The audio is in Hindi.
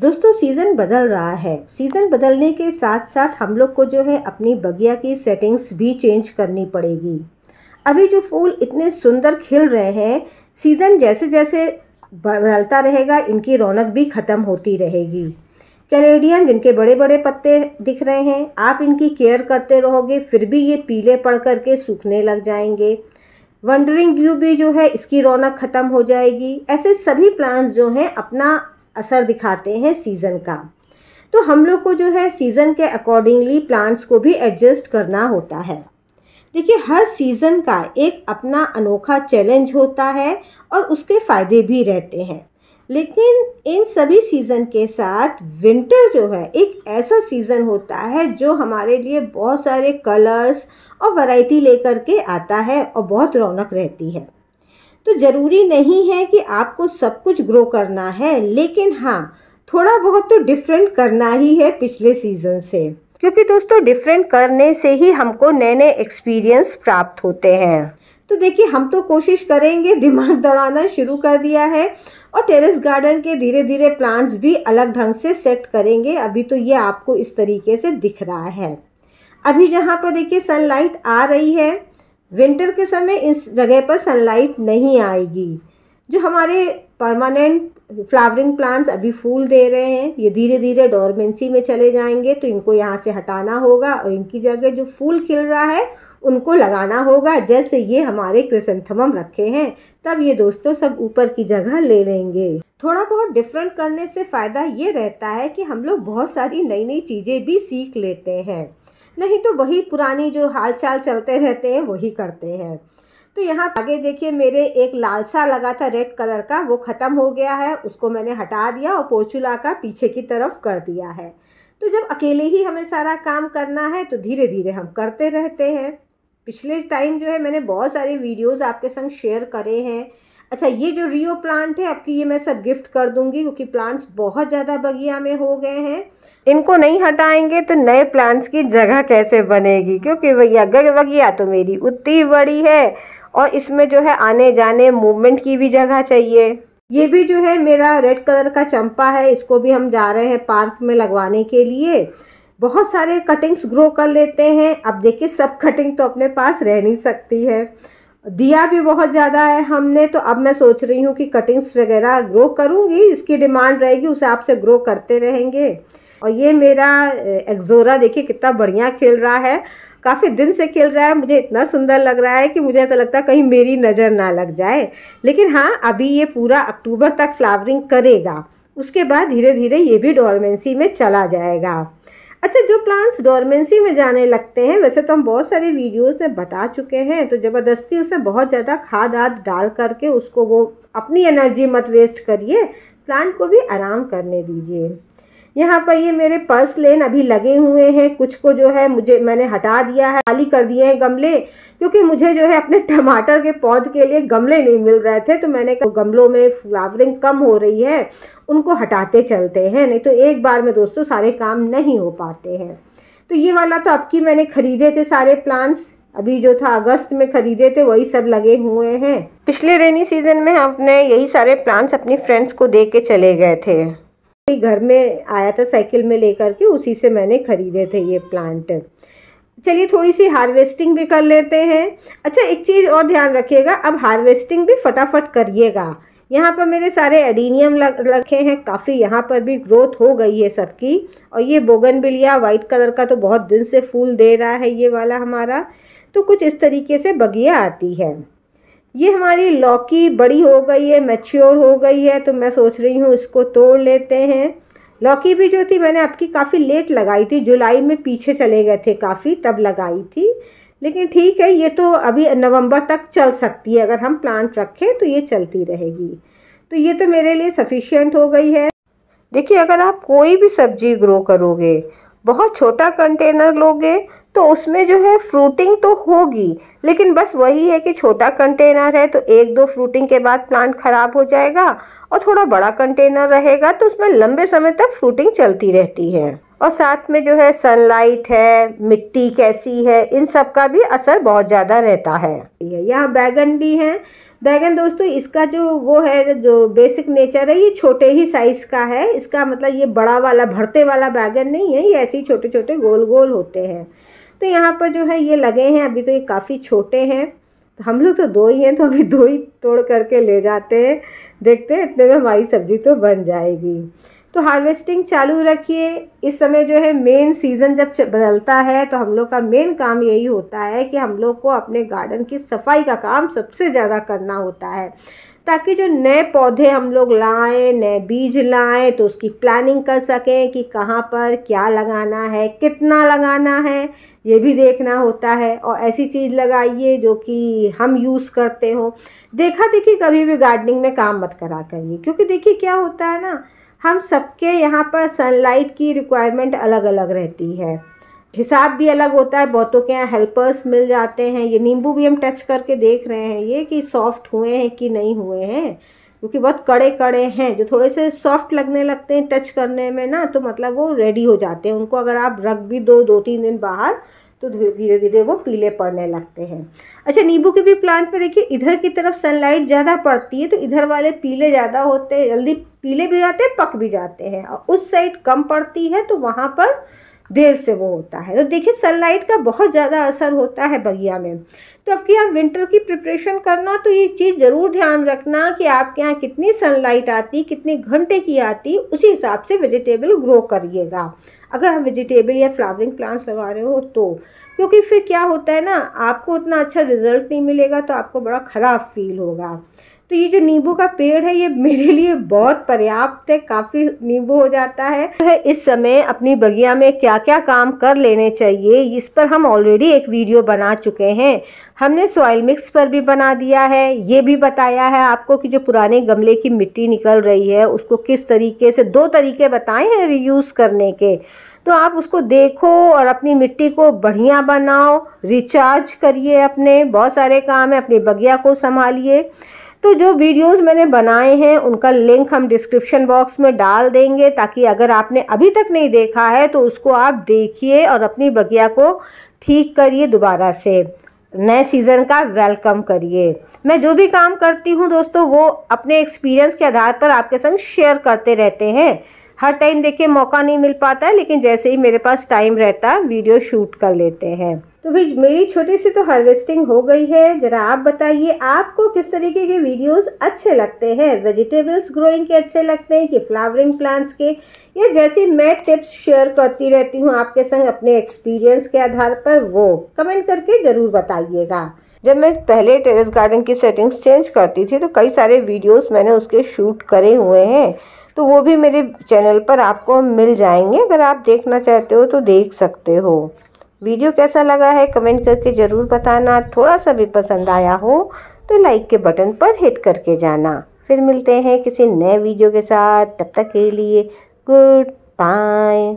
दोस्तों सीज़न बदल रहा है सीज़न बदलने के साथ साथ हम लोग को जो है अपनी बगिया की सेटिंग्स भी चेंज करनी पड़ेगी अभी जो फूल इतने सुंदर खिल रहे हैं सीज़न जैसे जैसे बदलता रहेगा इनकी रौनक भी ख़त्म होती रहेगी कैनेडियन जिनके बड़े बड़े पत्ते दिख रहे हैं आप इनकी केयर करते रहोगे फिर भी ये पीले पड़ करके सूखने लग जाएंगे वंडरिंग ड्यू भी जो है इसकी रौनक ख़त्म हो जाएगी ऐसे सभी प्लांट्स जो हैं अपना असर दिखाते हैं सीज़न का तो हम लोग को जो है सीज़न के अकॉर्डिंगली प्लांट्स को भी एडजस्ट करना होता है देखिए हर सीज़न का एक अपना अनोखा चैलेंज होता है और उसके फ़ायदे भी रहते हैं लेकिन इन सभी सीज़न के साथ विंटर जो है एक ऐसा सीज़न होता है जो हमारे लिए बहुत सारे कलर्स और वैरायटी लेकर के आता है और बहुत रौनक रहती है तो ज़रूरी नहीं है कि आपको सब कुछ ग्रो करना है लेकिन हाँ थोड़ा बहुत तो डिफरेंट करना ही है पिछले सीज़न से क्योंकि दोस्तों डिफरेंट करने से ही हमको नए नए एक्सपीरियंस प्राप्त होते हैं तो देखिए हम तो कोशिश करेंगे दिमाग दौड़ाना शुरू कर दिया है और टेरेस गार्डन के धीरे धीरे प्लांट्स भी अलग ढंग से सेट करेंगे अभी तो ये आपको इस तरीके से दिख रहा है अभी जहाँ पर देखिए सनलाइट आ रही है विंटर के समय इस जगह पर सनलाइट नहीं आएगी जो हमारे परमानेंट फ्लावरिंग प्लांट्स अभी फूल दे रहे हैं ये धीरे धीरे डोरमेंसी में चले जाएंगे तो इनको यहाँ से हटाना होगा और इनकी जगह जो फूल खिल रहा है उनको लगाना होगा जैसे ये हमारे क्रिसेंथमम रखे हैं तब ये दोस्तों सब ऊपर की जगह ले लेंगे थोड़ा बहुत डिफरेंट करने से फ़ायदा ये रहता है कि हम लोग बहुत सारी नई नई चीज़ें भी सीख लेते हैं नहीं तो वही पुरानी जो हाल चाल चलते रहते हैं वही करते हैं तो यहाँ आगे देखिए मेरे एक लालसा लगा था रेड कलर का वो ख़त्म हो गया है उसको मैंने हटा दिया और पोर्चुला का पीछे की तरफ कर दिया है तो जब अकेले ही हमें सारा काम करना है तो धीरे धीरे हम करते रहते हैं पिछले टाइम जो है मैंने बहुत सारे वीडियोस आपके संग शेयर करे हैं अच्छा ये जो रियो प्लांट है आपकी ये मैं सब गिफ्ट कर दूंगी क्योंकि प्लांट्स बहुत ज़्यादा बगिया में हो गए हैं इनको नहीं हटाएंगे तो नए प्लांट्स की जगह कैसे बनेगी क्योंकि भैया बगिया तो मेरी उतनी बड़ी है और इसमें जो है आने जाने मूवमेंट की भी जगह चाहिए ये भी जो है मेरा रेड कलर का चंपा है इसको भी हम जा रहे हैं पार्क में लगवाने के लिए बहुत सारे कटिंग्स ग्रो कर लेते हैं अब देखिए सब कटिंग तो अपने पास रह नहीं सकती है दिया भी बहुत ज़्यादा है हमने तो अब मैं सोच रही हूँ कि कटिंग्स वगैरह ग्रो करूँगी इसकी डिमांड रहेगी उसे आपसे ग्रो करते रहेंगे और ये मेरा एक्जोरा देखिए कितना बढ़िया खेल रहा है काफ़ी दिन से खेल रहा है मुझे इतना सुंदर लग रहा है कि मुझे ऐसा लगता है कहीं मेरी नज़र ना लग जाए लेकिन हाँ अभी ये पूरा अक्टूबर तक फ्लावरिंग करेगा उसके बाद धीरे धीरे ये भी डोरमेंसी में चला जाएगा अच्छा जो प्लांट्स डोरमेंसी में जाने लगते हैं वैसे तो हम बहुत सारे वीडियोस में बता चुके हैं तो ज़बरदस्ती उसमें बहुत ज़्यादा खाद आद डाल करके उसको वो अपनी एनर्जी मत वेस्ट करिए प्लांट को भी आराम करने दीजिए यहाँ पर ये मेरे पर्स लेन अभी लगे हुए हैं कुछ को जो है मुझे मैंने हटा दिया है खाली कर दिए हैं गमले क्योंकि मुझे जो है अपने टमाटर के पौध के लिए गमले नहीं मिल रहे थे तो मैंने कहा गमलों में फ्लावरिंग कम हो रही है उनको हटाते चलते हैं नहीं तो एक बार में दोस्तों सारे काम नहीं हो पाते हैं तो ये वाला तो अब की मैंने ख़रीदे थे सारे प्लांट्स अभी जो था अगस्त में ख़रीदे थे वही सब लगे हुए हैं पिछले रेनी सीजन में हमने यही सारे प्लांट्स अपनी फ्रेंड्स को दे के चले गए थे घर में आया था साइकिल में लेकर के उसी से मैंने ख़रीदे थे ये प्लांट चलिए थोड़ी सी हार्वेस्टिंग भी कर लेते हैं अच्छा एक चीज़ और ध्यान रखिएगा अब हार्वेस्टिंग भी फटाफट करिएगा यहाँ पर मेरे सारे एडीनियम लग रखे हैं काफ़ी यहाँ पर भी ग्रोथ हो गई है सबकी और ये बोगनबिलिया वाइट कलर का तो बहुत दिन से फूल दे रहा है ये वाला हमारा तो कुछ इस तरीके से बगिया आती है ये हमारी लौकी बड़ी हो गई है मैच्योर हो गई है तो मैं सोच रही हूँ इसको तोड़ लेते हैं लौकी भी जो थी मैंने आपकी काफ़ी लेट लगाई थी जुलाई में पीछे चले गए थे काफ़ी तब लगाई थी लेकिन ठीक है ये तो अभी नवंबर तक चल सकती है अगर हम प्लांट रखें तो ये चलती रहेगी तो ये तो मेरे लिए सफिशियंट हो गई है देखिए अगर आप कोई भी सब्जी ग्रो करोगे बहुत छोटा कंटेनर लोगे तो उसमें जो है फ्रूटिंग तो होगी लेकिन बस वही है कि छोटा कंटेनर है तो एक दो फ्रूटिंग के बाद प्लांट ख़राब हो जाएगा और थोड़ा बड़ा कंटेनर रहेगा तो उसमें लंबे समय तक फ्रूटिंग चलती रहती है और साथ में जो है सनलाइट है मिट्टी कैसी है इन सब का भी असर बहुत ज़्यादा रहता है यहाँ बैगन भी हैं बैगन दोस्तों इसका जो वो है जो बेसिक नेचर है ये छोटे ही साइज़ का है इसका मतलब ये बड़ा वाला भरते वाला बैगन नहीं है ये ऐसे ही छोटे छोटे गोल गोल होते हैं तो यहाँ पर जो है ये लगे हैं अभी तो ये काफ़ी छोटे हैं तो हम लोग तो दो ही हैं तो अभी दो ही तोड़ करके ले जाते हैं देखते हैं इतने में हमारी सब्ज़ी तो बन जाएगी तो हार्वेस्टिंग चालू रखिए इस समय जो है मेन सीज़न जब बदलता है तो हम लोग का मेन काम यही होता है कि हम लोग को अपने गार्डन की सफाई का काम सबसे ज़्यादा करना होता है ताकि जो नए पौधे हम लोग लाएं नए बीज लाएं तो उसकी प्लानिंग कर सकें कि कहाँ पर क्या लगाना है कितना लगाना है ये भी देखना होता है और ऐसी चीज़ लगाइए जो कि हम यूज़ करते हो देखा देखिए कभी भी गार्डनिंग में काम मत करा करिए क्योंकि देखिए क्या होता है ना हम सबके यहाँ पर सनलाइट की रिक्वायरमेंट अलग अलग रहती है हिसाब भी अलग होता है बहुतों के यहाँ हेल्पर्स मिल जाते हैं ये नींबू भी हम टच करके देख रहे हैं ये कि सॉफ्ट हुए हैं कि नहीं हुए हैं क्योंकि बहुत कड़े कड़े हैं जो थोड़े से सॉफ्ट लगने लगते हैं टच करने में ना तो मतलब वो रेडी हो जाते हैं उनको अगर आप रख भी दो दो तीन दिन बाहर तो धीरे धीरे वो पीले पड़ने लगते हैं अच्छा नींबू के भी प्लांट पे देखिए इधर की तरफ सनलाइट ज़्यादा पड़ती है तो इधर वाले पीले ज़्यादा होते हैं जल्दी पीले भी जाते हैं पक भी जाते हैं और उस साइड कम पड़ती है तो वहाँ पर देर से वो होता है तो देखिए सनलाइट का बहुत ज़्यादा असर होता है बगिया में तो अब कि आप विंटर की प्रिपरेशन करना तो ये चीज़ ज़रूर ध्यान रखना कि आपके यहाँ कितनी सनलाइट आती कितने घंटे की आती उसी हिसाब से वेजिटेबल ग्रो करिएगा अगर हम वेजिटेबल या फ्लावरिंग प्लांट्स लगा रहे हो तो क्योंकि फिर क्या होता है ना आपको उतना अच्छा रिजल्ट नहीं मिलेगा तो आपको बड़ा ख़राब फील होगा तो ये जो नींबू का पेड़ है ये मेरे लिए बहुत पर्याप्त है काफ़ी नींबू हो जाता है तो है इस समय अपनी बगिया में क्या क्या काम कर लेने चाहिए इस पर हम ऑलरेडी एक वीडियो बना चुके हैं हमने सॉइल मिक्स पर भी बना दिया है ये भी बताया है आपको कि जो पुराने गमले की मिट्टी निकल रही है उसको किस तरीके से दो तरीके बताए हैं रीयूज़ करने के तो आप उसको देखो और अपनी मिट्टी को बढ़िया बनाओ रिचार्ज करिए अपने बहुत सारे काम है अपनी बगिया को संभालिए तो जो वीडियोस मैंने बनाए हैं उनका लिंक हम डिस्क्रिप्शन बॉक्स में डाल देंगे ताकि अगर आपने अभी तक नहीं देखा है तो उसको आप देखिए और अपनी बगिया को ठीक करिए दोबारा से नए सीज़न का वेलकम करिए मैं जो भी काम करती हूँ दोस्तों वो अपने एक्सपीरियंस के आधार पर आपके संग शेयर करते रहते हैं हर टाइम देखिए मौका नहीं मिल पाता है लेकिन जैसे ही मेरे पास टाइम रहता है वीडियो शूट कर लेते हैं तो फिर मेरी छोटी सी तो हार्वेस्टिंग हो गई है ज़रा आप बताइए आपको किस तरीके के वीडियोस अच्छे लगते हैं वेजिटेबल्स ग्रोइंग के अच्छे लगते हैं कि फ्लावरिंग प्लांट्स के या जैसी मैं टिप्स शेयर करती रहती हूँ आपके संग अपने एक्सपीरियंस के आधार पर वो कमेंट करके ज़रूर बताइएगा जब मैं पहले टेरेस गार्डन की सेटिंग्स चेंज करती थी तो कई सारे वीडियोस मैंने उसके शूट करे हुए हैं तो वो भी मेरे चैनल पर आपको मिल जाएंगे अगर आप देखना चाहते हो तो देख सकते हो वीडियो कैसा लगा है कमेंट करके ज़रूर बताना थोड़ा सा भी पसंद आया हो तो लाइक के बटन पर हिट करके जाना फिर मिलते हैं किसी नए वीडियो के साथ तब तक के लिए गुड बाय